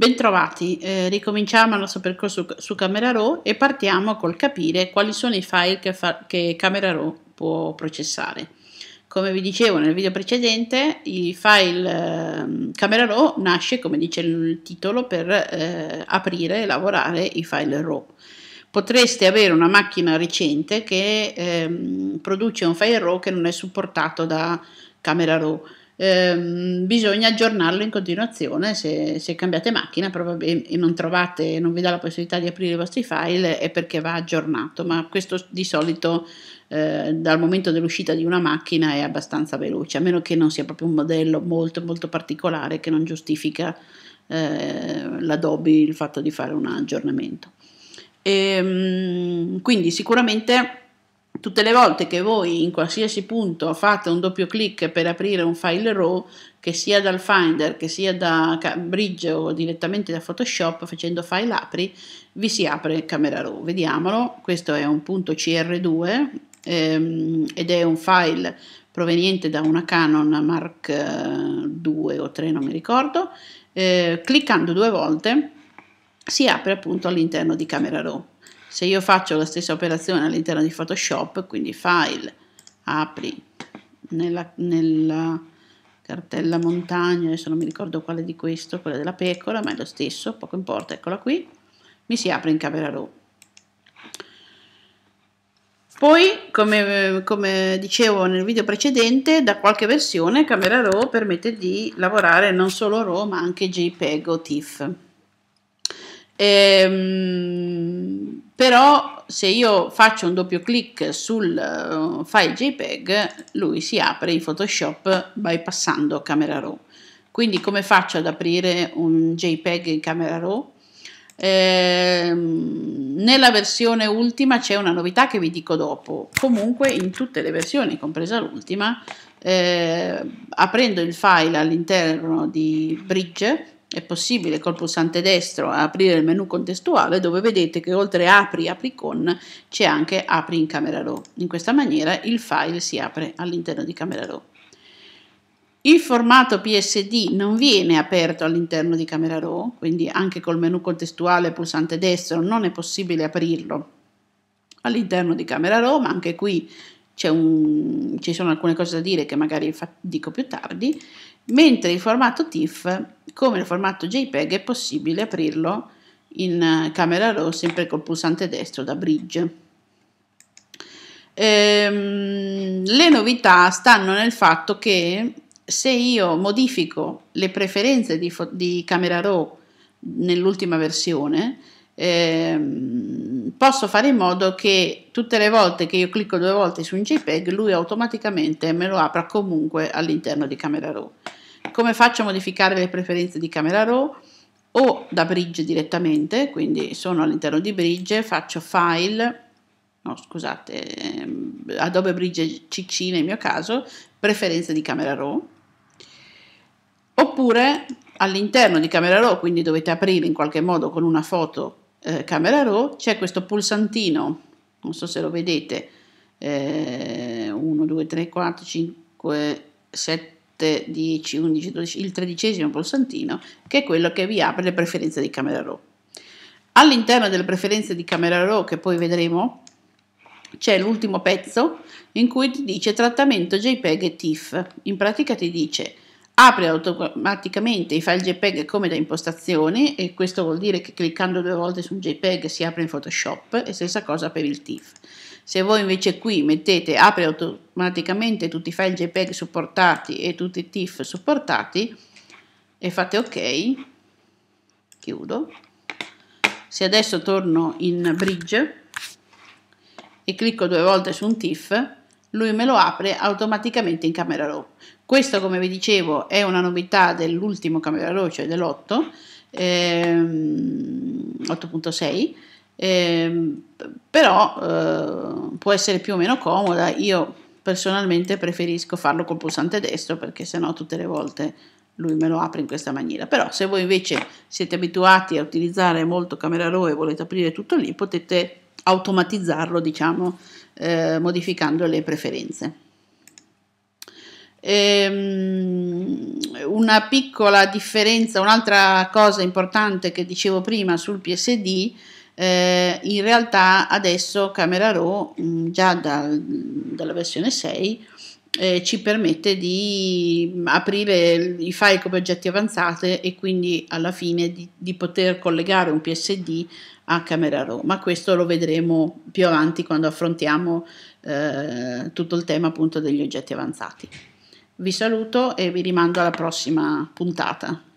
Bentrovati, eh, ricominciamo il nostro percorso su Camera Raw e partiamo col capire quali sono i file che, fa- che Camera Raw può processare. Come vi dicevo nel video precedente, il file eh, Camera Raw nasce, come dice il titolo, per eh, aprire e lavorare i file Raw. Potreste avere una macchina recente che ehm, produce un file Raw che non è supportato da Camera Raw ehm, bisogna aggiornarlo in continuazione se, se cambiate macchina e non trovate, non vi dà la possibilità di aprire i vostri file è perché va aggiornato, ma questo di solito eh, dal momento dell'uscita di una macchina è abbastanza veloce, a meno che non sia proprio un modello molto molto particolare che non giustifica eh, l'Adobe il fatto di fare un aggiornamento. E, ehm, quindi sicuramente Tutte le volte che voi in qualsiasi punto fate un doppio clic per aprire un file RAW, che sia dal Finder, che sia da Bridge o direttamente da Photoshop, facendo file apri, vi si apre Camera RAW. Vediamolo, questo è un punto .cr2 ehm, ed è un file proveniente da una Canon Mark II eh, o 3, non mi ricordo. Eh, cliccando due volte si apre appunto all'interno di Camera RAW se io faccio la stessa operazione all'interno di Photoshop, quindi file, apri nella, nella, cartella montagna, adesso non mi ricordo quale di questo, quella della pecora, ma è lo stesso, poco importa, eccola qui, mi si apre in camera RAW. Poi, come, come, dicevo nel video precedente, da qualche versione Camera RAW permette di lavorare non solo RAW ma anche JPEG o TIFF. Ehm, però se io faccio un doppio clic sul eh, file JPEG, lui si apre in Photoshop bypassando Camera Raw. Quindi come faccio ad aprire un JPEG in Camera Raw? Eh, nella versione ultima c'è una novità che vi dico dopo. Comunque in tutte le versioni, compresa l'ultima, eh, aprendo il file all'interno di Bridge è possibile col pulsante destro aprire il menu contestuale dove vedete che oltre apri apri con c'è anche apri in camera raw. In questa maniera il file si apre all'interno di camera raw. Il formato PSD non viene aperto all'interno di camera raw, quindi anche col menu contestuale pulsante destro non è possibile aprirlo all'interno di camera raw, ma anche qui un, ci sono alcune cose da dire che magari dico più tardi, mentre il formato TIFF come il formato JPEG è possibile aprirlo in eh, camera RAW sempre col pulsante destro da bridge. Ehm, le novità stanno nel fatto che se io modifico le preferenze di, di camera RAW nell'ultima versione, ehm, posso fare in modo che tutte le volte che io clicco due volte su un JPEG, lui automaticamente me lo apra comunque all'interno di camera RAW come faccio a modificare le preferenze di camera RAW o da Bridge direttamente, quindi sono all'interno di Bridge, faccio File, no scusate, ehm, Adobe Bridge CC nel mio caso, preferenze di camera RAW, oppure all'interno di camera RAW, quindi dovete aprire in qualche modo con una foto eh, camera RAW, c'è questo pulsantino, non so se lo vedete, eh, 1, 2, 3, 4, 5, 7, 7, 10, 11, 12, il tredicesimo pulsantino, che è quello che vi apre le preferenze di camera RAW. All'interno delle preferenze di camera RAW, che poi vedremo, c'è l'ultimo pezzo in cui ti dice trattamento JPEG e TIFF. In pratica ti dice apri automaticamente i file JPEG come da impostazioni e questo vuol dire che cliccando due volte su un JPEG si apre in Photoshop e stessa cosa per il TIFF. Se voi invece qui mettete apre automaticamente tutti i file JPEG supportati e tutti i TIFF supportati e fate ok, chiudo. Se adesso torno in Bridge e clicco due volte su un TIFF, lui me lo apre automaticamente in camera RAW. Questo, come vi dicevo, è una novità dell'ultimo camera RAW, cioè dell'8, ehm, 8.6, eh, però eh, può essere più o meno comoda, io personalmente preferisco farlo col pulsante destro perché sennò tutte le volte lui me lo apre in questa maniera, però se voi invece siete abituati a utilizzare molto Camera Raw e volete aprire tutto lì potete automatizzarlo diciamo eh, modificando le preferenze. Ehm, una piccola differenza, un'altra cosa importante che dicevo prima sul PSD eh, in realtà adesso Camera Raw mm, già dal, dalla versione 6 eh, ci permette di mm, aprire i file come oggetti avanzati e quindi alla fine di, di, poter collegare un PSD a Camera Raw, ma questo lo vedremo più avanti quando affrontiamo eh, tutto il tema appunto degli oggetti avanzati. Vi saluto e vi rimando alla prossima puntata.